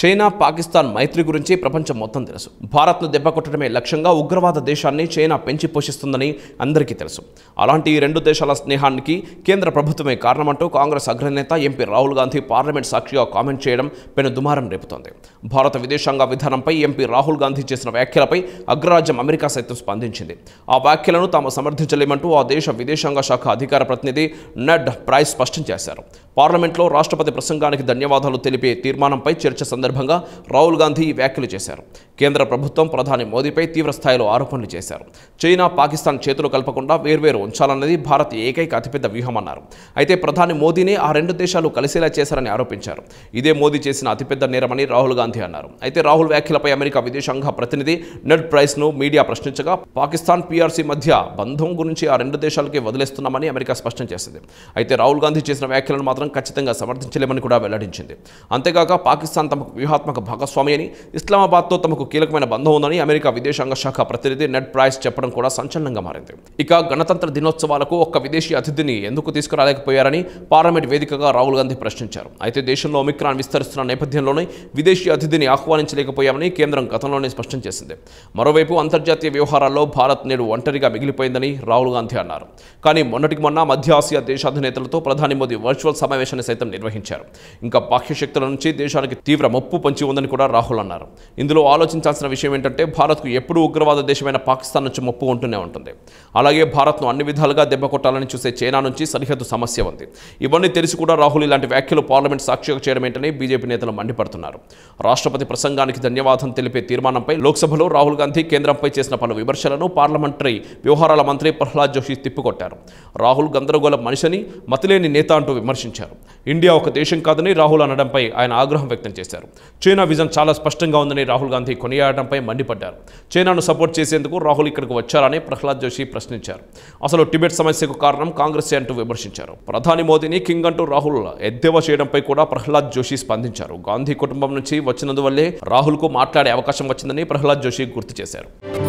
China Pakistan మైత్రి గురించి ప్రపంచం మొత్తం తెలుసు భారత్ను దెబ్బకొట్టడమే లక్ష్యంగా ఉగ్రవాద దేశాన్ని చైనా పెంచి పోషిస్తుందని అందరికీ తెలుసు అలాంటి ఈ రెండు దేశాల స్నేహానికి కేంద్ర ప్రభుత్వమే కారణమంటూ కాంగ్రెస్ అగ్రనేత ఎంపీ రాహుల్ గాంధీ పార్లమెంట్ సాక్షిగా కామెంట్ చేయడం పెను దుమారం రేపుతోంది భారత విదేశాంగ విధానంపై ఎంపీ రాహుల్ గాంధీ చేసిన వ్యాఖ్యలపై అగ్రరాజ్యం అమెరికా సైతం స్పందించింది ఆ వ్యాఖ్యలను తాము సమర్థించలేమంటూ ఆ దేశ విదేశాంగ శాఖ అధికార ప్రతినిధి నడ్ ప్రైస్ స్పష్టం చేశారు పార్లమెంట్లో రాష్ట్రపతి ప్రసంగానికి ధన్యవాదాలు తెలిపే తీర్మానంపై చర్చ సందర్భంగా రాహుల్ గాంధీ వ్యాఖ్యలు చేశారు కేంద్ర ప్రభుత్వం ప్రధాని మోదీపై తీవ్రస్థాయిలో ఆరోపణలు చేశారు చైనా పాకిస్తాన్ చేతులు కలపకుండా వేర్వేరు ఉంచాలన్నది భారత్ ఏకైక అతిపెద్ద వ్యూహమన్నారు అయితే ప్రధాని మోదీనే ఆ రెండు దేశాలు కలిసేలా చేశారని ఆరోపించారు ఇదే మోదీ చేసిన అతిపెద్ద నేరమని రాహుల్ గాంధీ అన్నారు అయితే రాహుల్ వ్యాఖ్యలపై అమెరికా విదేశాంగ ప్రతినిధి నెడ్ ప్రైస్ను మీడియా ప్రశ్నించగా పాకిస్తాన్ పీఆర్సీ మధ్య బంధం గురించి ఆ రెండు దేశాలకే వదిలేస్తున్నామని అమెరికా స్పష్టం చేసింది అయితే రాహుల్ గాంధీ చేసిన వ్యాఖ్యలను మాత్రం మనం ఖచ్చితంగా సమర్థించలేమని కూడా వెల్లడించింది అంతేకాక పాకిస్తాన్ తమకు వ్యూహాత్మక భాగస్వామి అని ఇస్లామాబాద్తో తమకు కీలకమైన బంధం ఉందని అమెరికా విదేశాంగ శాఖ ప్రతినిధి నెట్ ప్రైస్ చెప్పడం కూడా సంచలనంగా మారింది ఇక గణతంత్ర దినోత్సవాలకు ఒక్క విదేశీ అతిథిని ఎందుకు తీసుకురాలేకపోయారని పార్లమెంట్ వేదికగా రాహుల్ గాంధీ ప్రశ్నించారు అయితే దేశంలో ఒమిక్రాన్ విస్తరిస్తున్న నేపథ్యంలోనే విదేశీ అతిథిని ఆహ్వానించలేకపోయామని కేంద్రం గతంలోనే స్పష్టం చేసింది మరోవైపు అంతర్జాతీయ వ్యవహారాల్లో భారత్ నేడు ఒంటరిగా మిగిలిపోయిందని రాహుల్ గాంధీ అన్నారు కానీ మొన్నటికి మొన్న మధ్య ఆసియా దేశాధినేతలతో ప్రధాని మోదీ వర్చువల్ సమావేశం సమావేశాన్ని సైతం నిర్వహించారు ఇంకా బాహ్య శక్తుల నుంచి దేశానికి తీవ్ర మప్పు పంచి ఉందని కూడా రాహుల్ అన్నారు ఇందులో ఆలోచించాల్సిన విషయం ఏంటంటే భారత్కు ఎప్పుడూ ఉగ్రవాద దేశమైన పాకిస్తాన్ నుంచి మప్పు ఉంటూనే ఉంటుంది అలాగే భారత్ను అన్ని విధాలుగా దెబ్బ కొట్టాలని చూసే చైనా నుంచి సరిహద్దు సమస్య ఉంది ఇవన్నీ తెలిసి కూడా రాహుల్ ఇలాంటి వ్యాఖ్యలు పార్లమెంట్ సాక్షిగా చేయడం ఏంటని బీజేపీ నేతలు మండిపడుతున్నారు రాష్ట్రపతి ప్రసంగానికి ధన్యవాదం తెలిపే తీర్మానంపై లోక్సభలో రాహుల్ గాంధీ కేంద్రంపై చేసిన పలు విమర్శలను పార్లమెంటరీ వ్యవహారాల మంత్రి ప్రహ్లాద్ జోషి తిప్పికొట్టారు రాహుల్ గందరగోళ మనిషిని మతిలేని నేత అంటూ విమర్శించారు ప్రశ్నించారు ఇండియా ఒక దేశం కాదని రాహుల్ అనడంపై ఆయన ఆగ్రహం వ్యక్తం చేశారు చైనా విజన్ చాలా స్పష్టంగా ఉందని రాహుల్ గాంధీ కొనియాడటంపై మండిపడ్డారు చైనాను సపోర్ట్ చేసేందుకు రాహుల్ ఇక్కడికి వచ్చారని ప్రహ్లాద్ జోషి ప్రశ్నించారు అసలు టిబెట్ సమస్యకు కారణం కాంగ్రెస్ అంటూ విమర్శించారు ప్రధాని మోదీని కింగ్ అంటూ రాహుల్ ఎద్దేవా చేయడంపై కూడా ప్రహ్లాద్ జోషి స్పందించారు గాంధీ కుటుంబం నుంచి వచ్చినందువల్లే రాహుల్కు మాట్లాడే అవకాశం వచ్చిందని ప్రహ్లాద్ జోషి గుర్తు చేశారు